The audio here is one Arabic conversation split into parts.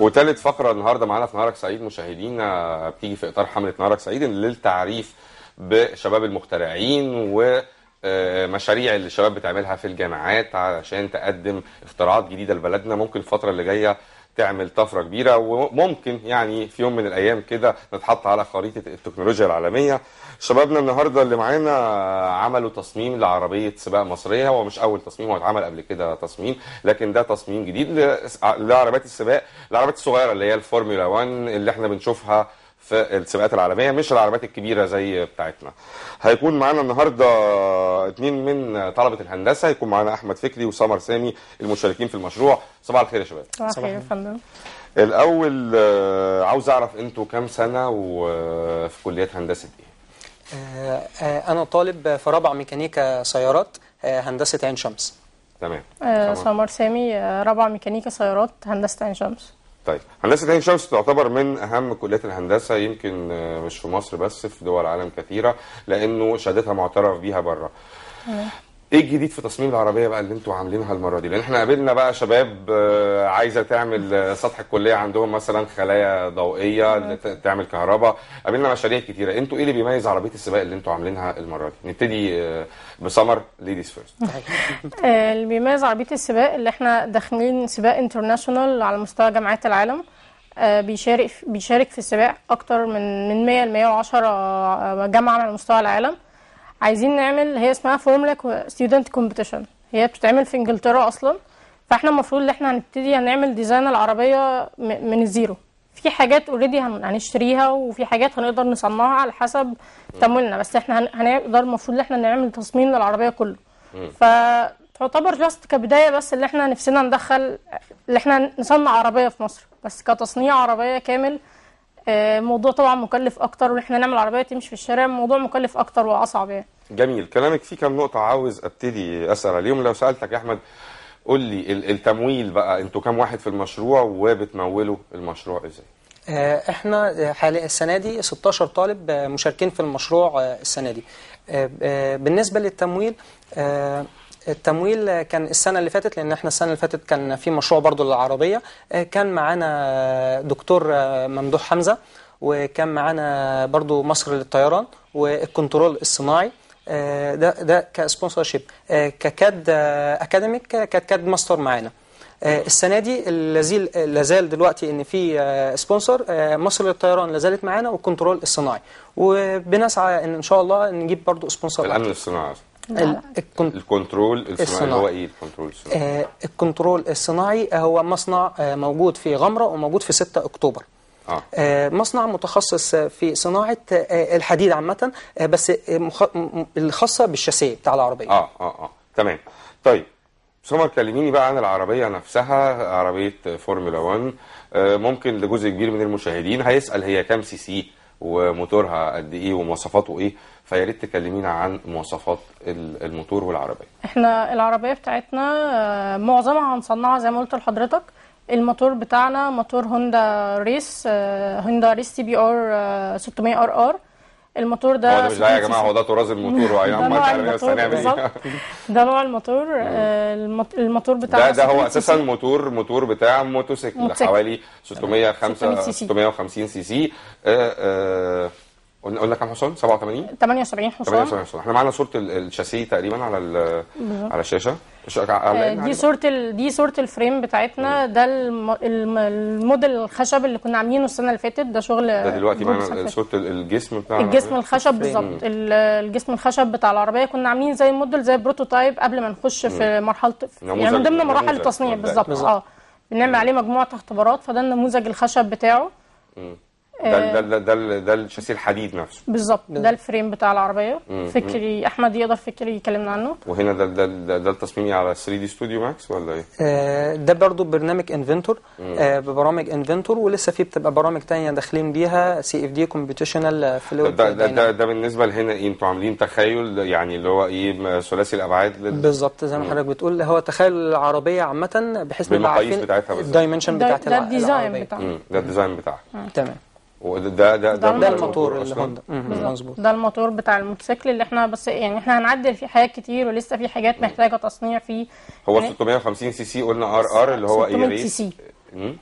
وثالث فقره النهارده معانا في نهارك سعيد مشاهدينا بتيجي في اطار حمله نهارك سعيد للتعريف بشباب المخترعين و آه، مشاريع اللي الشباب بتعملها في الجامعات علشان تقدم اختراعات جديده لبلدنا ممكن الفتره اللي جايه تعمل طفره كبيره وممكن يعني في يوم من الايام كده نتحط على خريطه التكنولوجيا العالميه شبابنا النهارده اللي معانا عملوا تصميم لعربيه سباق مصريه هو مش اول تصميم هو اتعمل قبل كده تصميم لكن ده تصميم جديد لعربيات السباق العربيات الصغيره اللي هي الفورمولا 1 اللي احنا بنشوفها في السباقات العالميه مش العربيات الكبيره زي بتاعتنا هيكون معانا النهارده اثنين من طلبه الهندسه هيكون معانا احمد فكري وسمر سامي المشاركين في المشروع صباح الخير يا شباب صباح الخير يا فندم الاول آه، عاوز اعرف انتوا كام سنه وفي آه، كليات هندسه ايه آه، انا طالب في رابعه ميكانيكا سيارات هندسه عين شمس تمام سمر سامي رابعه ميكانيكا سيارات هندسه عين شمس طيب هندسه عين شمس تعتبر من اهم كليات الهندسه يمكن آه، مش في مصر بس في دول العالم كثيره لانه شهادتها معترف بيها بره ايه الجديد في تصميم العربيه بقى اللي انتوا عاملينها المره دي لان احنا قابلنا بقى شباب آه، عايزه تعمل آه، سطح الكليه عندهم مثلا خلايا ضوئيه تعمل كهرباء قابلنا مشاريع كتيره انتوا ايه اللي بيميز عربيه السباق اللي انتوا عاملينها المره دي نبتدي آه، بسمر ليديز فيرست اللي بيميز عربيه السباق اللي احنا داخلين سباق انترناشونال على مستوى جامعات العالم بيشارك بيشارك في السباق اكتر من من 100 ل 110 جامعه على مستوى العالم عايزين نعمل هي اسمها فورملا ستودنت كومبيتيشن هي بتتعمل في انجلترا اصلا فاحنا المفروض ان احنا هنبتدي هنعمل ديزاين العربيه من الزيرو في حاجات اوريدي هنشتريها وفي حاجات هنقدر نصنعها على حسب تمويلنا بس احنا هنقدر المفروض ان احنا نعمل تصميم للعربيه كله فتعتبر جاست كبدايه بس اللي احنا نفسنا ندخل اللي احنا نصنع عربيه في مصر بس كتصنيع عربيه كامل الموضوع آه، طبعا مكلف اكتر وان احنا نعمل عربيه تمشي في الشارع الموضوع مكلف اكتر واصعب يعني جميل كلامك فيه كام نقطه عاوز ابتدي اسال عليهم لو سالتك يا احمد قول لي التمويل بقى انتوا كام واحد في المشروع وبتمولوا المشروع ازاي آه، احنا حاليا السنه دي 16 طالب مشاركين في المشروع آه، السنه دي آه، بالنسبه للتمويل التمويل كان السنه اللي فاتت لان احنا السنه اللي فاتت كان في مشروع برضو للعربيه كان معانا دكتور ممدوح حمزه وكان معانا برضو مصر للطيران والكنترول الصناعي آه، ده ده كسبونسر شيب آه، ككاد آه، اكاديميك ككاد كاد ماستر معانا السنه دي الذي لازال دلوقتي ان في سبونسر مصر للطيران لازالت معانا والكنترول الصناعي وبنسعى ان ان شاء الله نجيب برضو سبونسر الامن الصناعي الكنترول الصناعي هو ايه الكنترول الصناعي؟ الكنترول الصناعي هو مصنع موجود في غمره وموجود في 6 اكتوبر آه. آه. مصنع متخصص في صناعه آه، الحديد عامه آه، بس الخاصه بالشاسيه بتاع العربيه اه اه اه تمام طيب سمر كلميني بقى عن العربيه نفسها عربيه فورمولا 1 ممكن لجزء كبير من المشاهدين هيسال هي كام سي سي وموتورها قد ايه ومواصفاته ايه فيا ريت تكلمينا عن مواصفات الموتور والعربيه. احنا العربيه بتاعتنا معظمها هنصنعها زي ما قلت لحضرتك الموتور بتاعنا موتور هوندا ريس آه، هوندا ريس سي بي ار 600 آه، ار ار الموتور ده هو ده يا جماعه هو ده طراز الموتور واي ام ده نوع الموتور آه، الموتور بتاع ده ده هو اساسا موتور موتور بتاع موتوسيكل حوالي 605 650 سي سي قلنا قلنا كام حصان 87 78 حصان 78 حصان احنا معانا صوره الشاسيه تقريبا على على الشاشه آه، دي صوره دي صوره الفريم بتاعتنا ده الموديل الخشب اللي كنا عاملينه السنه اللي فاتت ده شغل ده دلوقتي معانا صوره الجسم بتاع الجسم الخشب بالظبط الجسم الخشب بتاع العربيه كنا عاملين زي موديل زي بروتوتايب قبل ما نخش في مرحله يعني من ضمن مراحل التصنيع بالظبط اه بنعمل عليه مجموعه اختبارات فده النموذج الخشب بتاعه ده آه، ده ده ده الشاسيه الحديد نفسه بالظبط ده الفريم بتاع العربيه فكري احمد يقدر فكري يكلمنا عنه وهنا ده ده ده, ده التصميم على 3 دي ستوديو ماكس ولا ايه؟ آه، ده برضو برنامج انفنتور آه، ببرامج انفنتور ولسه في بتبقى برامج تانية داخلين بيها سي اف دي كومبيتيشنال فلويد ده ده, ده, ده بالنسبه لهنا ايه انتوا عاملين تخيل يعني اللي هو ايه ثلاثي الابعاد لل... بالظبط زي ما حضرتك بتقول هو تخيل العربيه عامه بحيث نبقى عارفين الدايمنشن بتاعت ده الديزاين بتاعها ده الديزاين بتاعها تمام وده ده ده ده, ده الموتور اللي مظبوط ده الموتور بتاع الموتوسيكل اللي احنا بس يعني احنا هنعدل فيه حاجات كتير ولسه في حاجات محتاجه تصنيع فيه هو 650 يعني سي سي قلنا ار ار اللي هو اي سي سي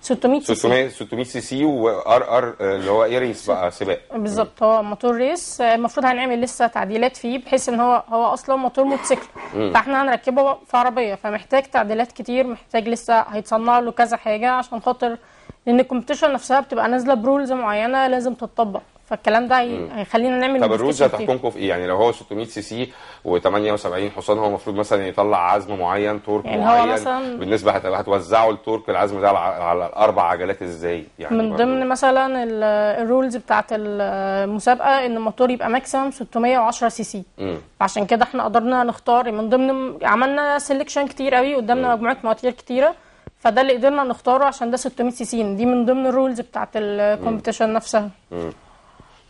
600 سي سي 600 سي سي وار ار اللي هو اي ريس بقى سباق بالظبط هو موتور ريس المفروض هنعمل لسه تعديلات فيه بحيث ان هو هو اصلا موتور موتوسيكل فاحنا هنركبه في عربيه فمحتاج تعديلات كتير محتاج لسه هيتصنع له كذا حاجه عشان خاطر لان الكومبيتيشن نفسها بتبقى نازله برولز معينه لازم تتطبق فالكلام ده هيخلينا نعمل طب الرولز هتحكمكم في ايه؟ يعني لو هو 600 سي سي و78 حصان هو المفروض مثلا يطلع عزم معين تورك يعني معين هو مثلا بالنسبه هتوزعوا التورك العزم ده على الاربع عجلات ازاي؟ يعني من ضمن مثلا الرولز بتاعت المسابقه ان الموتور يبقى ماكسيمم 610 سي سي عشان كده احنا قدرنا نختار من ضمن عملنا سيلكشن كتير قوي قدامنا مجموعه مواتير كتيره فده اللي قدرنا نختاره عشان ده 600 سي سي دي من ضمن الرولز بتاعت الكومبيتيشن نفسها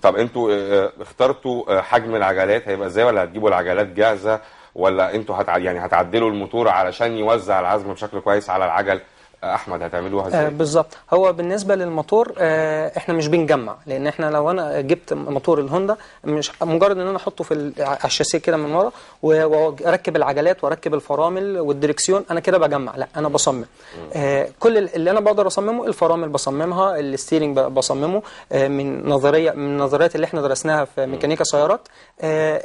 طب انتوا آه، آه، اخترتوا آه، حجم العجلات هيبقى ازاي ولا هتجيبوا العجلات جاهزه ولا انتوا هتع... يعني هتعدلوا الموتور علشان يوزع العزم بشكل كويس على العجل احمد هتعملوها ازاي آه، بالظبط هو بالنسبه للموتور آه، احنا مش بنجمع لان احنا لو انا جبت موتور الهوندا مش مجرد ان انا احطه في الشاسيه كده من ورا واركب العجلات واركب الفرامل والدركسيون انا كده بجمع لا انا بصمم آه، كل اللي انا بقدر اصممه الفرامل بصممها الستيرنج بصممه من نظريه من النظريات اللي احنا درسناها في ميكانيكا سيارات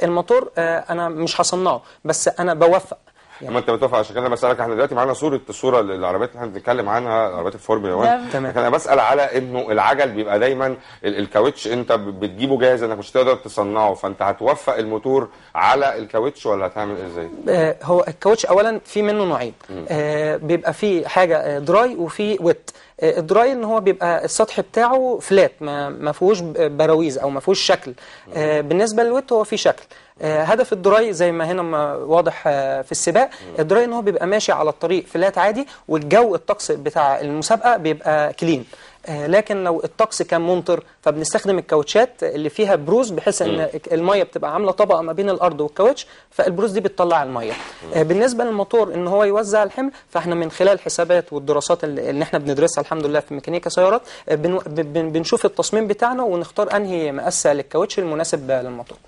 الموتور انا مش هصنعه بس انا بوفق يعني لما انت بتقف عشان كده بسالك احنا دلوقتي معانا صوره الصوره العربيات اللي احنا بنتكلم عنها عربيات الفورمولا 1 تمام انا بسال على انه العجل بيبقى دايما الكاوتش انت بتجيبه جاهز انك مش تقدر تصنعه فانت هتوفق الموتور على الكاوتش ولا هتعمل ازاي؟ آه، هو الكاوتش اولا في منه نوعين آه، بيبقى في حاجه آه، دراي وفي ويت آه، الدراي ان هو بيبقى السطح بتاعه فلات ما ما فيهوش براويز او ما فيهوش شكل آه، بالنسبه للويت هو في شكل آه، هدف الدراي زي ما هنا واضح في السباق الدراي ان هو بيبقى ماشي على الطريق فلات عادي والجو الطقس بتاع المسابقه بيبقى كلين آه، لكن لو الطقس كان ممطر فبنستخدم الكاوتشات اللي فيها بروز بحيث ان الميه بتبقى عامله طبقه ما بين الارض والكاوتش فالبروز دي بتطلع الميه آه، بالنسبه للموتور ان هو يوزع الحمل فاحنا من خلال حسابات والدراسات اللي احنا بندرسها الحمد لله في ميكانيكا سيارات آه، بنشوف التصميم بتاعنا ونختار انهي مقاسه للكاوتش المناسب للموتور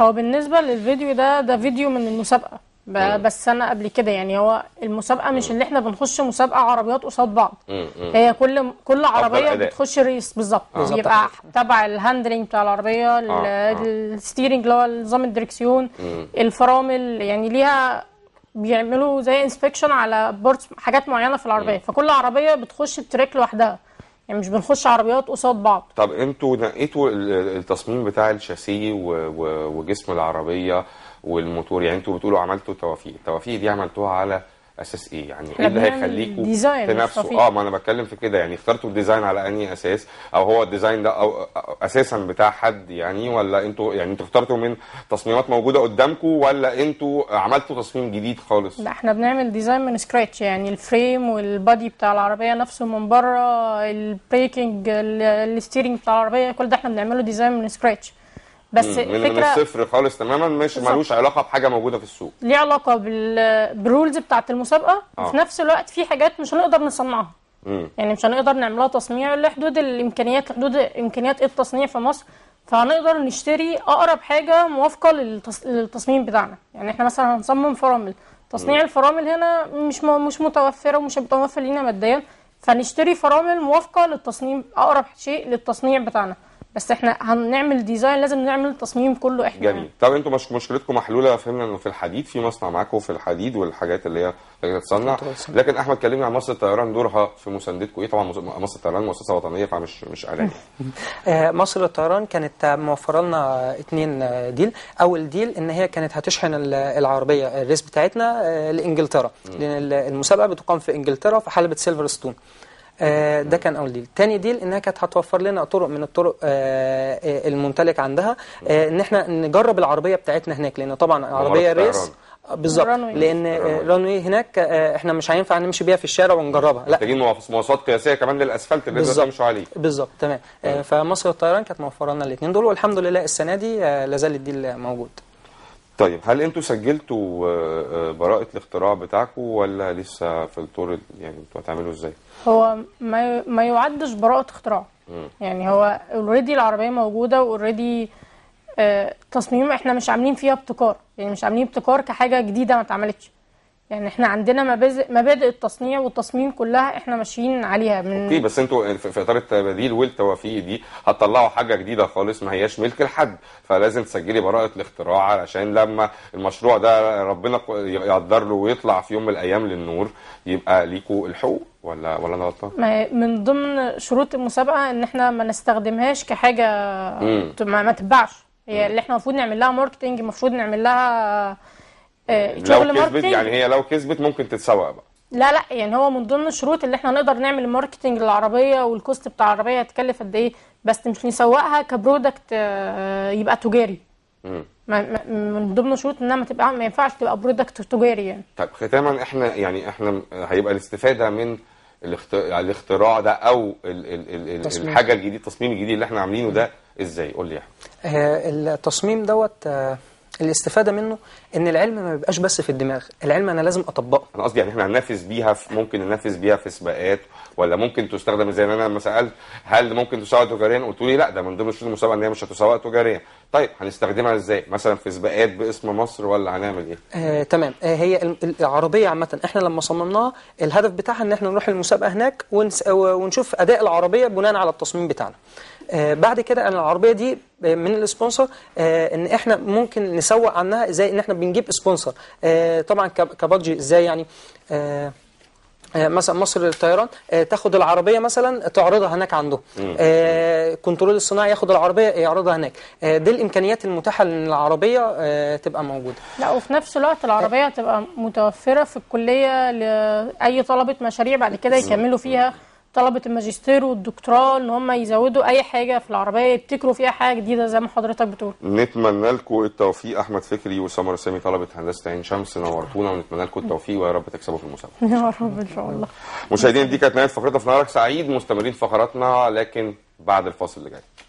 هو بالنسبه للفيديو ده ده فيديو من المسابقه بس انا قبل كده يعني هو المسابقه مش اللي احنا بنخش مسابقه عربيات قصاد بعض هي كل كل عربيه بتخش ريس بالظبط آه. يبقى تبع الهاندلنج بتاع العربيه آه، آه. الستيرنج اللي هو نظام الدركسيون الفرامل يعني ليها بيعملوا زي انسبكشن على بارتس حاجات معينه في العربيه فكل عربيه بتخش التراك لوحدها يعني مش بنخش عربيات قصاد بعض طب انتوا نقيتوا التصميم بتاع الشاسيه وجسم العربيه والموتور يعني انتوا بتقولوا عملتوا توافيق التوافيق دي عملتوها على اساس ايه يعني ايه اللي هيخليكم تنافسوا اه ما انا بتكلم في كده يعني اخترتوا الديزاين على انهي اساس او هو الديزاين ده أو اساسا بتاع حد يعني ولا انتوا يعني انتوا اخترتوا من تصميمات موجوده قدامكم ولا انتوا عملتوا تصميم جديد خالص لا احنا بنعمل ديزاين من سكراتش يعني الفريم والبادي بتاع العربيه نفسه من بره البريكنج الستيرنج بتاع العربيه كل ده احنا بنعمله ديزاين من سكراتش بس مم. من, فكرة من الصفر خالص تماما مش ملوش علاقه بحاجه موجوده في السوق ليه علاقه بالرولز بتاعه المسابقه آه. وفي نفس الوقت في حاجات مش هنقدر نصنعها مم. يعني مش هنقدر نعملها تصنيع لحدود الامكانيات لحدود امكانيات التصنيع في مصر فهنقدر نشتري اقرب حاجه موافقه للتص... للتصميم بتاعنا يعني احنا مثلا هنصمم فرامل تصنيع مم. الفرامل هنا مش م... مش متوفره ومش متوفر لينا ماديا فنشتري فرامل موافقه للتصميم اقرب شيء للتصنيع بتاعنا بس احنا هنعمل ديزاين لازم نعمل التصميم كله احنا جميل طب انتم مش مشكلتكم محلوله فهمنا انه في الحديد في مصنع معاكم في الحديد والحاجات اللي هي بتتصنع لكن احمد كلمني عن مصر الطيران دورها في مساندتكم ايه طبعا مصر الطيران مؤسسه وطنيه فمش مش اعلان آه، مصر للطيران كانت موفره لنا اثنين ديل آه، اول ديل ان هي كانت هتشحن العربيه الريس بتاعتنا آه، لانجلترا لان المسابقه بتقام في انجلترا في حلبه سيلفر ستون آه، ده كان اول ديل تاني ديل انها كانت هتوفر لنا طرق من الطرق آه، آه، الممتلك عندها ان احنا نجرب العربيه بتاعتنا هناك لان طبعا العربيه ريس بالظبط لان الرانوي هناك احنا مش هينفع نمشي بيها في الشارع ونجربها لا محتاجين مواصلات قياسيه كمان للاسفلت اللي نقدر نمشي عليه بالظبط تمام طيب. فمصر الطيران كانت موفره لنا الاثنين دول والحمد لله السنه دي لازال الديل موجود طيب هل انتوا سجلتوا آه، آه، براءة الاختراع بتاعكم ولا لسه في الطور يعني انتوا هتعملوا ازاي؟ هو ما ما يعدش براءة اختراع م. يعني هو اوريدي العربية موجودة واوريدي آه، تصميم احنا مش عاملين فيها ابتكار يعني مش عاملين ابتكار كحاجة جديدة ما اتعملتش يعني احنا عندنا مبادئ التصنيع والتصميم كلها احنا ماشيين عليها من اوكي بس انتوا في اطار التبديل والتوافيق دي هتطلعوا حاجه جديده خالص ما هياش ملك لحد فلازم تسجلي براءه الاختراع علشان لما المشروع ده ربنا يقدر له ويطلع في يوم من الايام للنور يبقى ليكوا الحقوق ولا ولا انا غلطان؟ من ضمن شروط المسابقه ان احنا ما نستخدمهاش كحاجه مم. ما تتباعش هي اللي احنا المفروض نعمل لها ماركتنج المفروض نعمل لها آه، شغل لو كسبت يعني هي لو كسبت ممكن تتسوق بقى لا لا يعني هو من ضمن الشروط اللي احنا نقدر نعمل ماركتنج للعربيه والكوست بتاع العربيه هتكلف قد ايه بس مش نسوقها كبرودكت آه، يبقى تجاري من ضمن شروط انها ما تبقى ما ينفعش تبقى برودكت تجاري يعني طب ختاما احنا يعني احنا هيبقى الاستفاده من يعني الاختراع ده او الـ الـ الحاجه الجديده التصميم الجديد اللي احنا عاملينه ده ازاي قول لي يا احمد آه، التصميم دوت الاستفادة منه ان العلم ما بيبقاش بس في الدماغ العلم انا لازم اطبقه انا قصدي يعني احنا هننافس بيها في ممكن ننافس بيها في سباقات ولا ممكن تستخدم زي ما انا لما سالت هل ممكن تسوق تجاريا قلت لي لا ده من ضمن شروط المسابقه ان هي مش هتسوق تجاريا طيب هنستخدمها ازاي مثلا في سباقات باسم مصر ولا هنعمل ايه آه، تمام آه هي العربيه عامه احنا لما صممناها الهدف بتاعها ان احنا نروح المسابقه هناك ونس... ونشوف اداء العربيه بناء على التصميم بتاعنا آه، بعد كده انا العربيه دي آه، من الاسبونسر آه، ان احنا ممكن نسوق عنها ازاي ان احنا بنجيب سبونسر طبعا كبادجي ازاي يعني مثلا مصر للطيران تاخد العربيه مثلا تعرضها هناك عنده كنترول الصناعي ياخد العربيه يعرضها هناك دي الامكانيات المتاحه ان العربيه تبقى موجوده لا وفي نفس الوقت العربيه تبقى متوفره في الكليه لاي طلبه مشاريع بعد كده يكملوا فيها طلبه الماجستير والدكتوراه ان هم يزودوا اي حاجه في العربيه يبتكروا فيها حاجه جديده زي ما حضرتك بتقول نتمنى لكم التوفيق احمد فكري وسمر سامي طلبه هندسه عين شمس نورتونا ونتمنى لكم التوفيق ويا رب تكسبوا في المسابقه يا رب ان شاء الله مشاهدينا دي كانت نهايه فقرتنا في نهارك سعيد مستمرين فقراتنا لكن بعد الفاصل اللي جاي